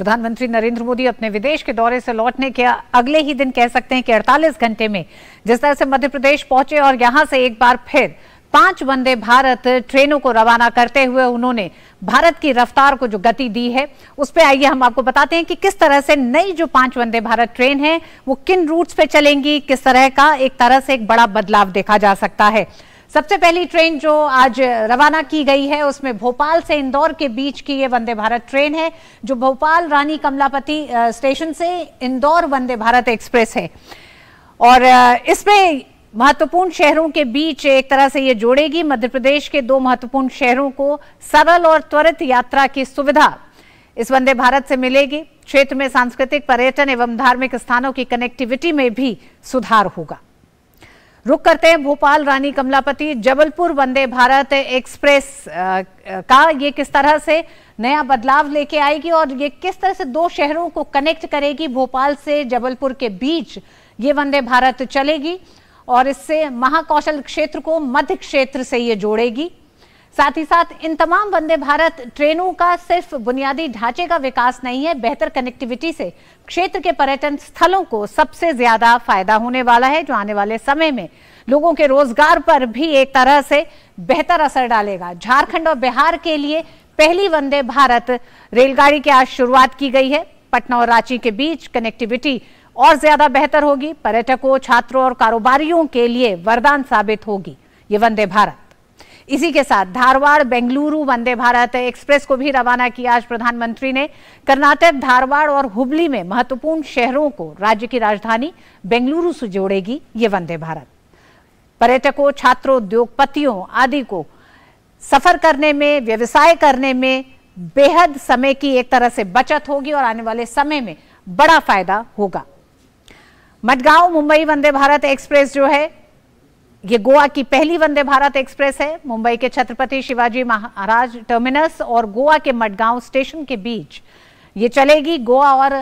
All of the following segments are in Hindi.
प्रधानमंत्री नरेंद्र मोदी अपने विदेश के दौरे से लौटने के अगले ही दिन कह सकते हैं कि 48 घंटे में जिस तरह से मध्य प्रदेश पहुंचे और यहां से एक बार फिर पांच वंदे भारत ट्रेनों को रवाना करते हुए उन्होंने भारत की रफ्तार को जो गति दी है उस पर आइए हम आपको बताते हैं कि किस तरह से नई जो पांच वंदे भारत ट्रेन है वो किन रूट्स पे चलेंगी किस तरह का एक तरह से एक बड़ा बदलाव देखा जा सकता है सबसे पहली ट्रेन जो आज रवाना की गई है उसमें भोपाल से इंदौर के बीच की ये वंदे भारत ट्रेन है जो भोपाल रानी कमलापति स्टेशन से इंदौर वंदे भारत एक्सप्रेस है और इसमें महत्वपूर्ण शहरों के बीच एक तरह से ये जोड़ेगी मध्य प्रदेश के दो महत्वपूर्ण शहरों को सरल और त्वरित यात्रा की सुविधा इस वंदे भारत से मिलेगी क्षेत्र में सांस्कृतिक पर्यटन एवं धार्मिक स्थानों की कनेक्टिविटी में भी सुधार होगा रुक करते हैं भोपाल रानी कमलापति जबलपुर वंदे भारत एक्सप्रेस का ये किस तरह से नया बदलाव लेके आएगी और ये किस तरह से दो शहरों को कनेक्ट करेगी भोपाल से जबलपुर के बीच ये वंदे भारत चलेगी और इससे महाकौशल क्षेत्र को मध्य क्षेत्र से ये जोड़ेगी साथ ही साथ इन तमाम वंदे भारत ट्रेनों का सिर्फ बुनियादी ढांचे का विकास नहीं है बेहतर कनेक्टिविटी से क्षेत्र के पर्यटन स्थलों को सबसे ज्यादा फायदा होने वाला है जो आने वाले समय में लोगों के रोजगार पर भी एक तरह से बेहतर असर डालेगा झारखंड और बिहार के लिए पहली वंदे भारत रेलगाड़ी की आज शुरुआत की गई है पटना और रांची के बीच कनेक्टिविटी और ज्यादा बेहतर होगी पर्यटकों छात्रों और कारोबारियों के लिए वरदान साबित होगी ये वंदे भारत इसी के साथ धारवाड़ बेंगलुरु वंदे भारत एक्सप्रेस को भी रवाना किया आज प्रधानमंत्री ने कर्नाटक धारवाड़ और हुबली में महत्वपूर्ण शहरों को राज्य की राजधानी बेंगलुरु से जोड़ेगी ये वंदे भारत पर्यटकों छात्रों उद्योगपतियों आदि को सफर करने में व्यवसाय करने में बेहद समय की एक तरह से बचत होगी और आने वाले समय में बड़ा फायदा होगा मडगांव मुंबई वंदे भारत एक्सप्रेस जो है ये गोवा की पहली वंदे भारत एक्सप्रेस है मुंबई के छत्रपति शिवाजी महाराज टर्मिनस और गोवा के मडगांव स्टेशन के बीच ये चलेगी गोवा और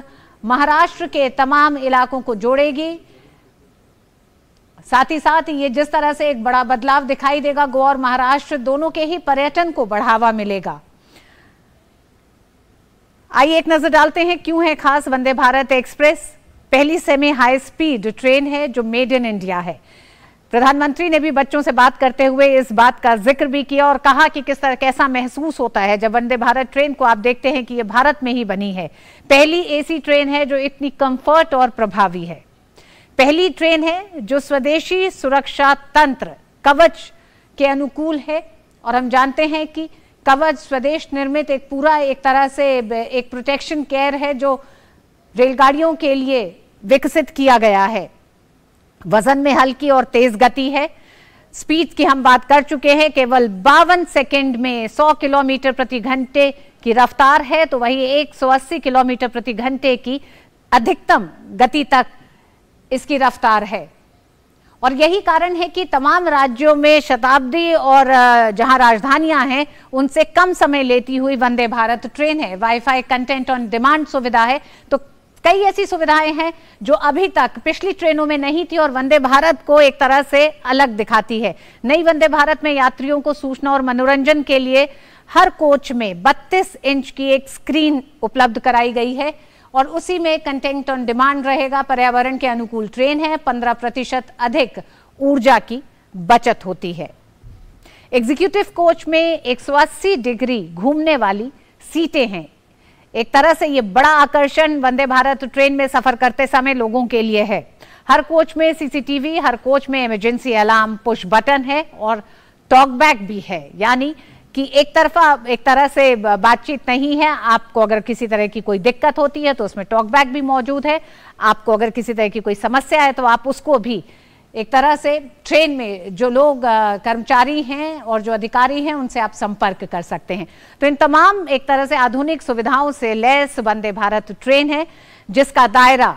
महाराष्ट्र के तमाम इलाकों को जोड़ेगी साथ ही साथ ये जिस तरह से एक बड़ा बदलाव दिखाई देगा गोवा और महाराष्ट्र दोनों के ही पर्यटन को बढ़ावा मिलेगा आइए एक नजर डालते हैं क्यों है खास वंदे भारत एक्सप्रेस पहली सेमी हाई स्पीड ट्रेन है जो मेड इन इंडिया है प्रधानमंत्री ने भी बच्चों से बात करते हुए इस बात का जिक्र भी किया और कहा कि किस तरह कैसा महसूस होता है जब वंदे भारत ट्रेन को आप देखते हैं कि ये भारत में ही बनी है पहली एसी ट्रेन है जो इतनी कंफर्ट और प्रभावी है पहली ट्रेन है जो स्वदेशी सुरक्षा तंत्र कवच के अनुकूल है और हम जानते हैं कि कवच स्वदेश निर्मित एक पूरा एक तरह से एक प्रोटेक्शन केयर है जो रेलगाड़ियों के लिए विकसित किया गया है वजन में हल्की और तेज गति है स्पीड की हम बात कर चुके हैं केवल बावन सेकेंड में 100 किलोमीटर प्रति घंटे की रफ्तार है तो वही 180 किलोमीटर प्रति घंटे की अधिकतम गति तक इसकी रफ्तार है और यही कारण है कि तमाम राज्यों में शताब्दी और जहां राजधानियां हैं उनसे कम समय लेती हुई वंदे भारत ट्रेन है वाईफाई कंटेंट ऑन डिमांड सुविधा है तो कई ऐसी सुविधाएं हैं जो अभी तक पिछली ट्रेनों में नहीं थी और वंदे भारत को एक तरह से अलग दिखाती है नई वंदे भारत में यात्रियों को सूचना और मनोरंजन के लिए हर कोच में 32 इंच की एक स्क्रीन उपलब्ध कराई गई है और उसी में कंटेंट ऑन डिमांड रहेगा पर्यावरण के अनुकूल ट्रेन है पंद्रह प्रतिशत अधिक ऊर्जा की बचत होती है एग्जीक्यूटिव कोच में 180 डिग्री घूमने वाली सीटें हैं एक तरह से ये बड़ा आकर्षण वंदे भारत ट्रेन में सफर करते समय लोगों के लिए है हर कोच में सीसीटीवी हर कोच में इमरजेंसी अलार्म पुश बटन है और टॉकबैक भी है यानी कि एक तरफा एक तरह से बातचीत नहीं है आपको अगर किसी तरह की कोई दिक्कत होती है तो उसमें टॉकबैक भी मौजूद है आपको अगर किसी तरह की कोई समस्या है तो आप उसको भी एक तरह से ट्रेन में जो लोग कर्मचारी हैं और जो अधिकारी हैं उनसे आप संपर्क कर सकते हैं तो इन तमाम एक तरह से आधुनिक सुविधाओं से लैस वंदे भारत ट्रेन है जिसका दायरा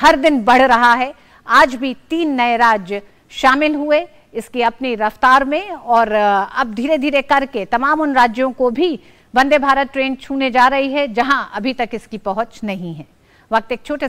हर दिन बढ़ रहा है आज भी तीन नए राज्य शामिल हुए इसकी अपनी रफ्तार में और अब धीरे धीरे करके तमाम उन राज्यों को भी वंदे भारत ट्रेन छूने जा रही है जहां अभी तक इसकी पहुंच नहीं है वक्त एक छोटे